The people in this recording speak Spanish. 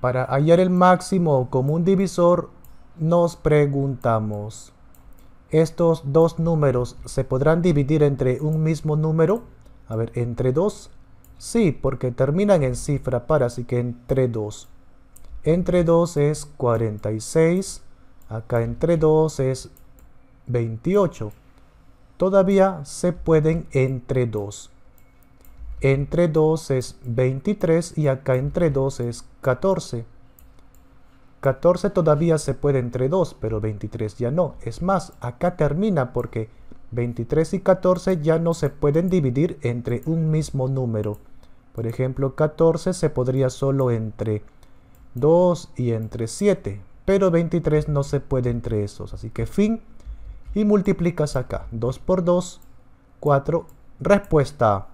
Para hallar el máximo común divisor nos preguntamos, ¿estos dos números se podrán dividir entre un mismo número? A ver, ¿entre dos? Sí, porque terminan en cifra par, así que entre dos. Entre dos es 46, acá entre dos es 28. Todavía se pueden entre dos entre 2 es 23 y acá entre 2 es 14. 14 todavía se puede entre 2, pero 23 ya no. Es más, acá termina porque 23 y 14 ya no se pueden dividir entre un mismo número. Por ejemplo, 14 se podría solo entre 2 y entre 7, pero 23 no se puede entre esos. Así que fin y multiplicas acá. 2 por 2, 4. Respuesta